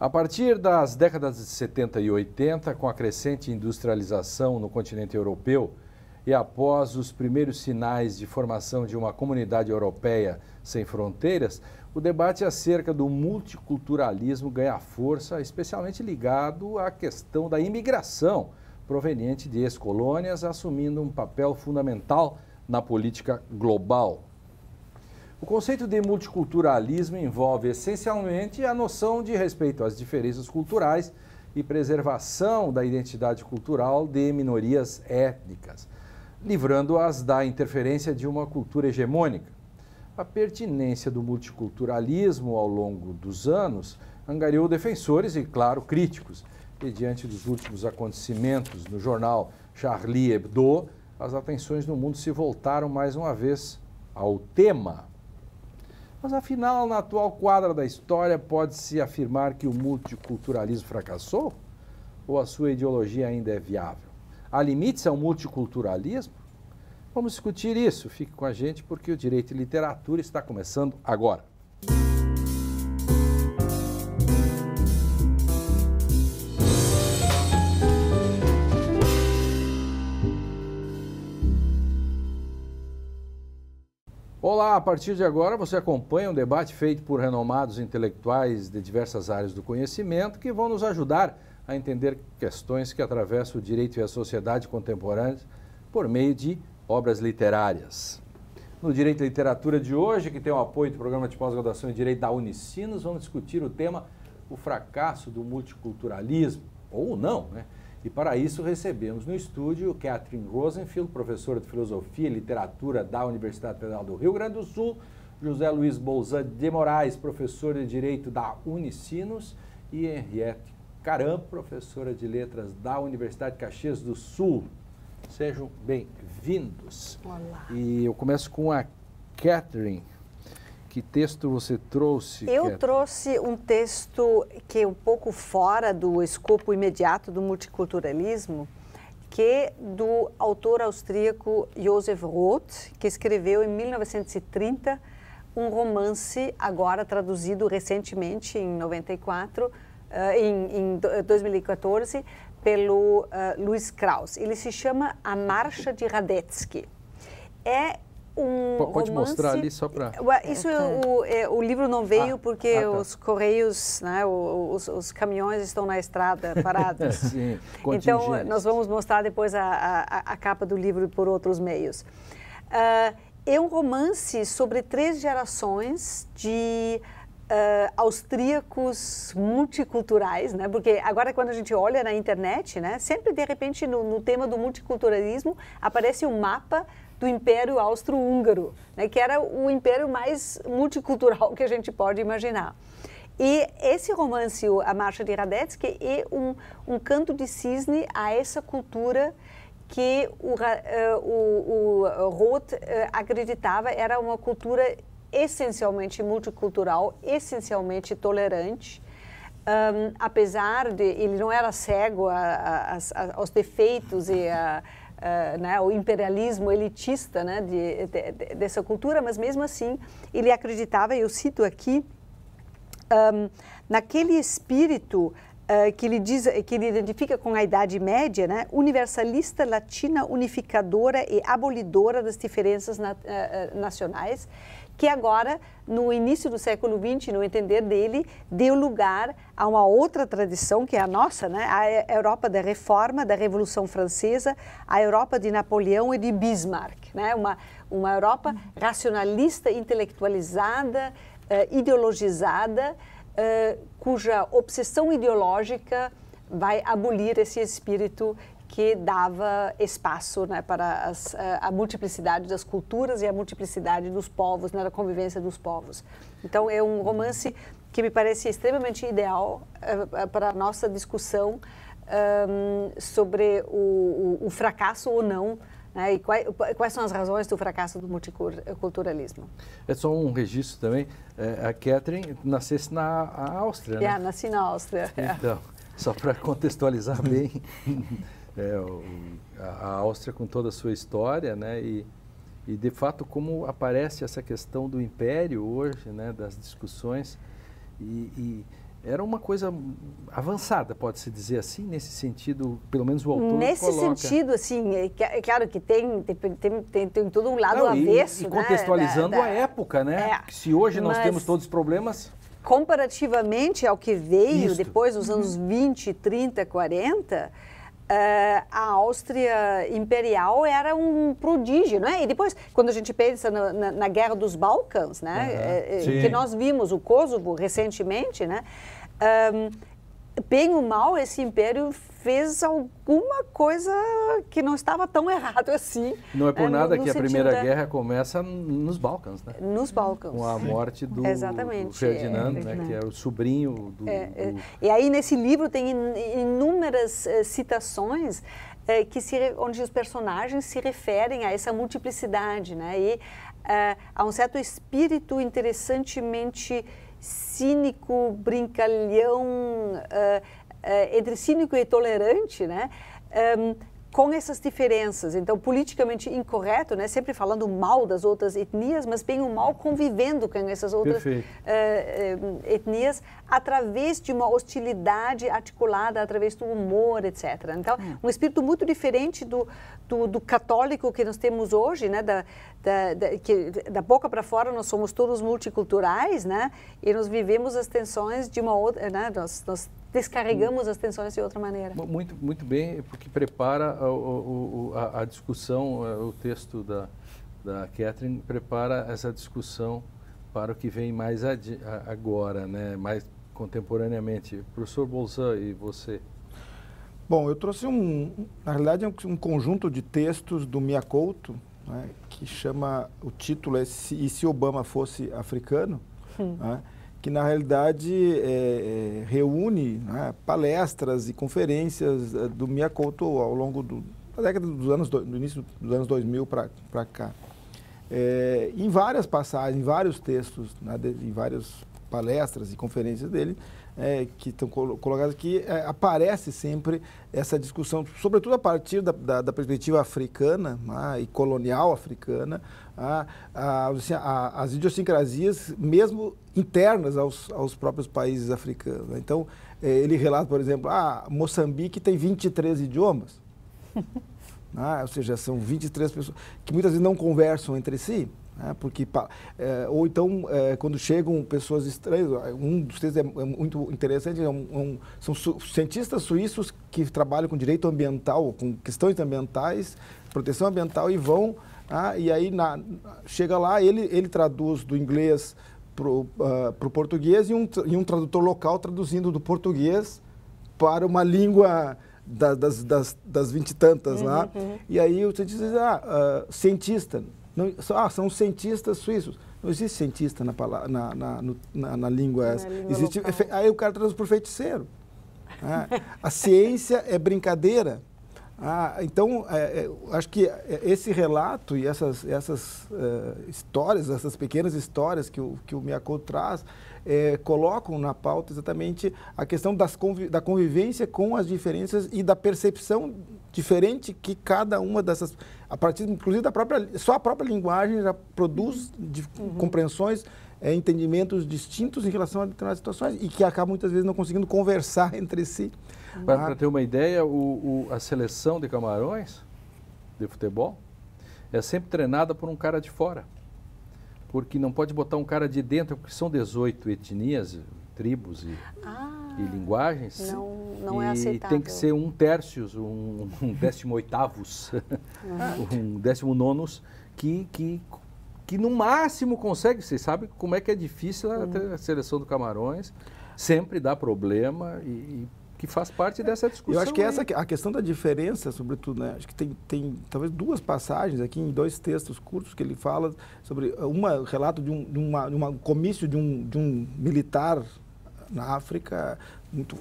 A partir das décadas de 70 e 80, com a crescente industrialização no continente europeu e após os primeiros sinais de formação de uma comunidade europeia sem fronteiras, o debate acerca do multiculturalismo ganha força, especialmente ligado à questão da imigração proveniente de ex-colônias, assumindo um papel fundamental na política global. O conceito de multiculturalismo envolve essencialmente a noção de respeito às diferenças culturais e preservação da identidade cultural de minorias étnicas, livrando-as da interferência de uma cultura hegemônica. A pertinência do multiculturalismo ao longo dos anos angariou defensores e, claro, críticos. E diante dos últimos acontecimentos no jornal Charlie Hebdo, as atenções no mundo se voltaram mais uma vez ao tema mas afinal, na atual quadra da história, pode-se afirmar que o multiculturalismo fracassou? Ou a sua ideologia ainda é viável? Há limites ao multiculturalismo? Vamos discutir isso. Fique com a gente porque o Direito e Literatura está começando agora. Olá, a partir de agora você acompanha um debate feito por renomados intelectuais de diversas áreas do conhecimento que vão nos ajudar a entender questões que atravessam o direito e a sociedade contemporâneas por meio de obras literárias. No Direito e Literatura de hoje, que tem o apoio do Programa de Pós-Graduação em Direito da Unicinos, vamos discutir o tema o fracasso do multiculturalismo, ou não, né? E para isso recebemos no estúdio Catherine Rosenfield, professora de Filosofia e Literatura da Universidade Federal do Rio Grande do Sul, José Luiz Bolzan de Moraes, professor de Direito da Unicinos, e Henriette Caram, professora de Letras da Universidade Caxias do Sul. Sejam bem-vindos. Olá. E eu começo com a Catherine. Que texto você trouxe? Eu trouxe um texto que é um pouco fora do escopo imediato do multiculturalismo, que é do autor austríaco Josef Roth, que escreveu em 1930 um romance, agora traduzido recentemente, em 94, uh, eh, em, em 2014, eh, pelo uh, Luiz Krauss. Ele se chama A Marcha de Radetzky. É um P Pode romance... mostrar ali só para... Isso, okay. É, o, é, o, livro não veio ah, porque ah, tá. os correios, né, os, os, caminhões estão na estrada parados. Sim, então, eh, nós vamos mostrar depois a, a, a, capa do livro por outros meios. Uh, é um romance sobre três gerações de... Uh, austríacos multiculturais, né? Porque agora quando a gente olha na internet, né? Sempre de repente no, no tema do multiculturalismo aparece um mapa do Império Austro-Húngaro, né, que era o império mais multicultural que a gente pode imaginar. E esse romance, A Marcha de Radetzky, é um, um canto de cisne a essa cultura que o, uh, o, o Roth uh, acreditava era uma cultura essencialmente multicultural, essencialmente tolerante. Um, apesar de ele não era cego a, a, a, aos defeitos e a, Uh, né, o imperialismo elitista né, de, de, de, dessa cultura, mas mesmo assim ele acreditava, eu cito aqui, um, naquele espírito uh, que, ele diz, que ele identifica com a Idade Média, né, universalista latina unificadora e abolidora das diferenças na, uh, nacionais, que agora, no início do século XX, no entender dele, deu lugar a uma outra tradição que é a nossa, né? a Europa da Reforma, da Revolução Francesa, a Europa de Napoleão e de Bismarck, né? uma, uma Europa racionalista, intelectualizada, eh, ideologizada, eh, cuja obsessão ideológica vai abolir esse espírito que dava espaço né, para as, eh, a, multiplicidade das culturas e a multiplicidade dos povos, né, da convivência dos povos. Então, é um romance que me parece extremamente ideal eh, eh, para a nossa discussão sobre o, o, o, fracasso ou não né, e quais, quais, são as razões do fracasso do multiculturalismo. É só um registro também, é, a Catherine nascesse na Áustria, yeah, né? É, nasci na Áustria. É. Então, só para contextualizar bem... é, a Áustria com toda a sua história, né? E, e de fato como aparece essa questão do império hoje, né? Das discussões e, e era uma coisa avançada, pode-se dizer assim, nesse sentido, pelo menos o autor Nesse coloca. sentido, assim, é claro que tem, tem, tem, tem todo um lado não, avesso, e, e né, contextualizando né? da, da... a época, né? É, Se hoje nós mas... temos todos os problemas... Comparativamente ao que veio Isto. depois dos anos 20, 30, 40 ah, a Áustria imperial era um prodígio, é? E depois, quando a gente pensa na, na, guerra dos Balcãs, né? Uhum. É, que nós vimos o Kosovo recentemente, né? Um, bem ou mal, esse império fez alguma coisa que não estava tão errado assim. Não é por é, nada no, no que a Primeira da... Guerra começa nos Balcãs, né? Nos Balcãs. Com a morte do, do Ferdinand, é, né, que é o sobrinho do, é, do, é. E aí, nesse livro, tem inúmeras eh, citações eh, que se, onde os personagens se referem a essa multiplicidade, né? E uh, eh, a um certo espírito interessantemente cínico, brincalhão, uh, uh, entre cínico e tolerante, né? Um, com essas diferenças. Então, politicamente incorreto, né? sempre falando mal das outras etnias, mas bem o mal convivendo com essas outras uh, etnias através de uma hostilidade articulada, através do humor, etc. Então, hum. um espírito muito diferente do, do, do católico que nós temos hoje, né? da, da, da, que, da boca para fora nós somos todos multiculturais né? e nós vivemos as tensões de uma outra... Né? Nós, nós descarregamos as tensões de outra maneira. Muito, muito bem, é porque prepara a, a, a discussão, é, o texto da, da Catherine prepara essa discussão para o que vem mais adi, agora, né? mais contemporaneamente. Professor Bolzan e você? Bom, eu trouxe um, na realidade, um conjunto de textos do Mia Couto, né, que chama, o título é se, E se Obama fosse africano? Hum. Né? que na realidade é, é, reúne né, palestras e conferências é, do Miyakoto ao longo do, da década dos anos, do início dos anos 2000 para cá. É, em várias passagens, em vários textos, né, de, em vários palestras e conferências dele, é, que estão colocadas aqui, é, aparece sempre essa discussão, sobretudo a partir da, da, da perspectiva africana ah, e colonial africana, ah, ah, assim, as idiosincrasias, mesmo internas aos, aos próprios países africanos. Né. Então, é, ele relata, por exemplo, ah, Moçambique tem 23 idiomas. Ah, ou seja, são 23 pessoas que muitas vezes não conversam entre si. Né? Porque, é, ou então, é, quando chegam pessoas estranhas, um dos textos é, é, muito interessante, é um, é um, são su cientistas suíços que trabalham com direito ambiental, com questões ambientais, proteção ambiental, e vão, ah, e aí na, chega lá, ele, ele traduz do inglês para o uh, ah, português e um, e um tradutor local traduzindo do português para uma língua das, das, das, das vinte e tantas né? uhum, lá. Uhum. E aí o cientista diz, ah, uh, cientista, não, ah, são cientistas suíços. Não existe cientista na, palavra, na, na, na, na língua essa. Língua existe, aí o cara traz por feiticeiro. Né? a ciência é brincadeira. Ah, então, é, é, acho que é, esse relato e essas, essas eh, histórias, essas pequenas histórias que o, que o Miyako traz, é, colocam na pauta exatamente a questão das conviv da convivência com as diferenças e da percepção diferente que cada uma dessas a partir, inclusive, da própria. Só a própria linguagem já produz de, uhum. compreensões, é, entendimentos distintos em relação a determinadas situações e que acabam muitas vezes não conseguindo conversar entre si. Uhum. Ah. Para ter uma ideia, o, o, a seleção de camarões de futebol é sempre treinada por um cara de fora. Porque não pode botar um cara de dentro, porque são 18 etnias, tribos e. Ah e linguagens. Não, não é e é aceitável. tem que ser um tercius, um, um décimo oitavos, uhum. um décimo nonos, que, que, que no máximo consegue. você sabe como é que é difícil uhum. a seleção do Camarões, sempre dá problema e, e que faz parte dessa discussão. Eu acho que aí. É né? essa a questão da diferença, sobretudo, né? Acho que tem, tem talvez duas passagens aqui em dois textos curtos que ele fala sobre uma relato de um de uma, de uma comício de um, de um militar na África, muito,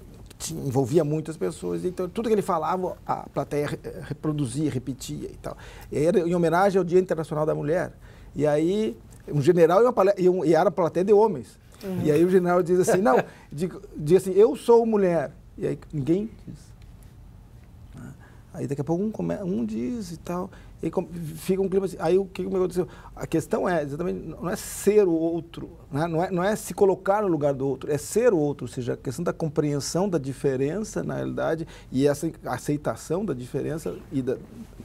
envolvia muitas pessoas, então tudo que ele falava, a plateia eh, reproduzia, repetia e tal. E era em homenagem ao Dia Internacional da Mulher. E aí, um general e, uma palestra, e, um, e era plateia de homens. Uhum. E aí o general diz assim, não, diz assim, eu sou mulher. E aí ninguém diz. Ah, aí daqui a pouco um, come, um diz e tal. E fica um clima assim. Aí o que me aconteceu? A questão é exatamente, não é ser o outro, né? não, é, não é se colocar no lugar do outro, é ser o outro, ou seja, a questão da compreensão da diferença, na realidade, e essa aceitação da diferença, e da,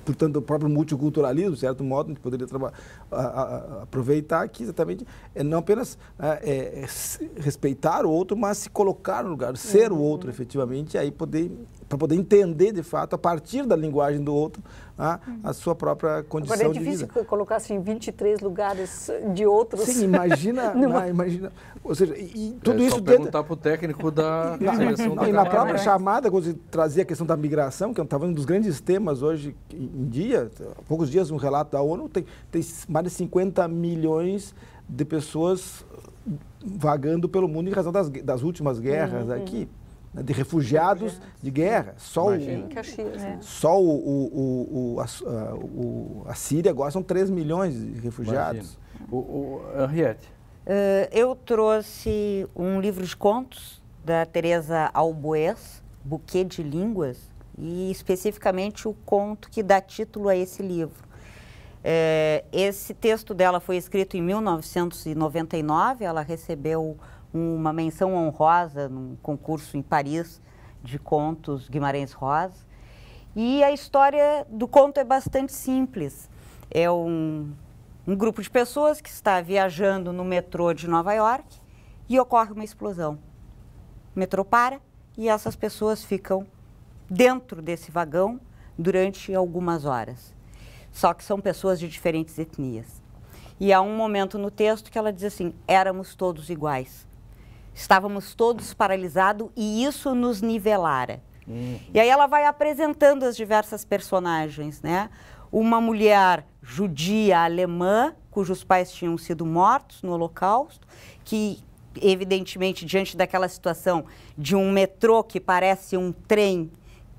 portanto, o próprio multiculturalismo, de certo modo, a gente poderia a, a, aproveitar aqui exatamente, é não apenas né, é, é, respeitar o outro, mas se colocar no lugar, ser uhum. o outro uhum. efetivamente, e aí poder, para poder entender de fato, a partir da linguagem do outro, a, a sua própria condição Agora é difícil colocar assim 23 lugares de outros. Sim, imagina, imagina, ou seja, e, tudo é isso dentro perguntar para o técnico da na, seleção não, da e na própria chamada quando você trazia a questão da migração, que estava é um dos grandes temas hoje em dia, há poucos dias um relato da ONU tem, tem mais de 50 milhões de pessoas vagando pelo mundo em razão das, das últimas guerras uhum, aqui. Né, de refugiados de guerra. Só, o, é. né? só o, o, o, a, o, a Síria agora são 3 milhões de refugiados. O, o, Henriette. Uh, eu trouxe um livro de contos da Teresa Albuez, Buquê de Línguas, e especificamente o conto que dá título a esse livro. Eh, esse texto dela foi escrito em 1999, ela recebeu uma menção honrosa num concurso em Paris de contos Guimarães Rosa. E a história do conto é bastante simples. É um, um grupo de pessoas que está viajando no metrô de Nova York e ocorre uma explosão. O metrô para e essas pessoas ficam dentro desse vagão durante algumas horas. Só que são pessoas de diferentes etnias. E há um momento no texto que ela diz assim: éramos todos iguais. Estávamos todos paralisados e isso nos nivelara. Uhum. E aí ela vai apresentando as diversas personagens, né? Uma mulher judia alemã, cujos pais tinham sido mortos no Holocausto, que evidentemente diante daquela situação de um metrô que parece um trem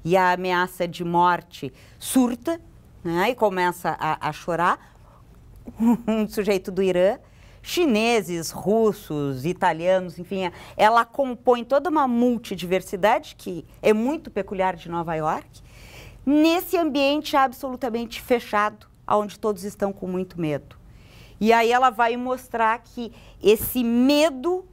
e a ameaça de morte surta, né? E começa a, a chorar. um sujeito do Irã chineses, russos, italianos, enfim, é, ela compõe toda uma multidiversidade que é muito peculiar de Nova York, nesse ambiente absolutamente fechado, onde todos estão com muito medo. E aí ela vai mostrar que esse medo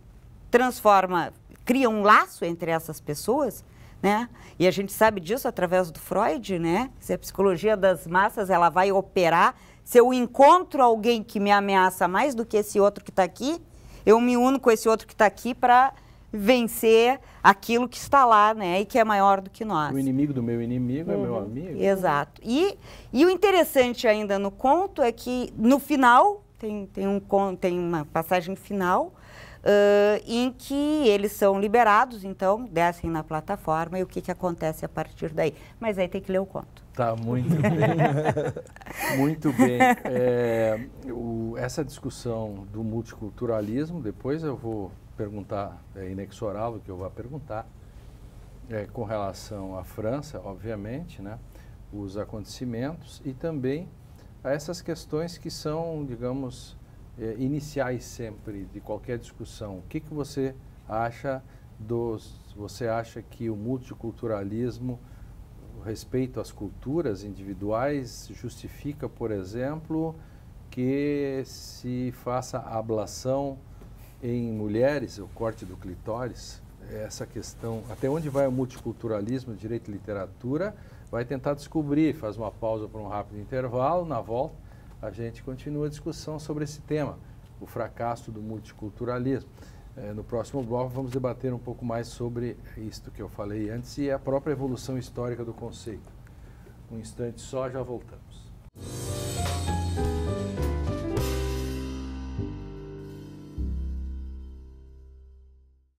transforma, cria um laço entre essas pessoas né? E a gente sabe disso através do Freud, né? Se a psicologia das massas ela vai operar se eu encontro alguém que me ameaça mais do que esse outro que está aqui, eu me uno com esse outro que está aqui para vencer aquilo que está lá, né? E que é maior do que nós. O inimigo do meu inimigo uhum. é meu uhum. amigo. Exato. E, e o interessante ainda no conto é que no final tem, tem, um, tem uma passagem final uh, em que eles são liberados, então descem na plataforma e o que, que acontece a partir daí. Mas aí tem que ler o conto. Tá muito bem. muito bem. É, o, essa discussão do multiculturalismo, depois eu vou perguntar, é inexorável que eu vá perguntar, é, com relação à França, obviamente, né, os acontecimentos e também a essas questões que são, digamos, é, iniciais sempre de qualquer discussão. O que, que você acha dos. Você acha que o multiculturalismo o respeito às culturas individuais justifica, por exemplo, que se faça ablação em mulheres, o corte do clitóris, é essa questão, até onde vai o multiculturalismo, direito e literatura, vai tentar descobrir, faz uma pausa para um rápido intervalo, na volta a gente continua a discussão sobre esse tema, o fracasso do multiculturalismo. É, no próximo bloco vamos debater um pouco mais sobre isto que eu falei antes e a própria evolução histórica do conceito. Um instante só, já voltamos.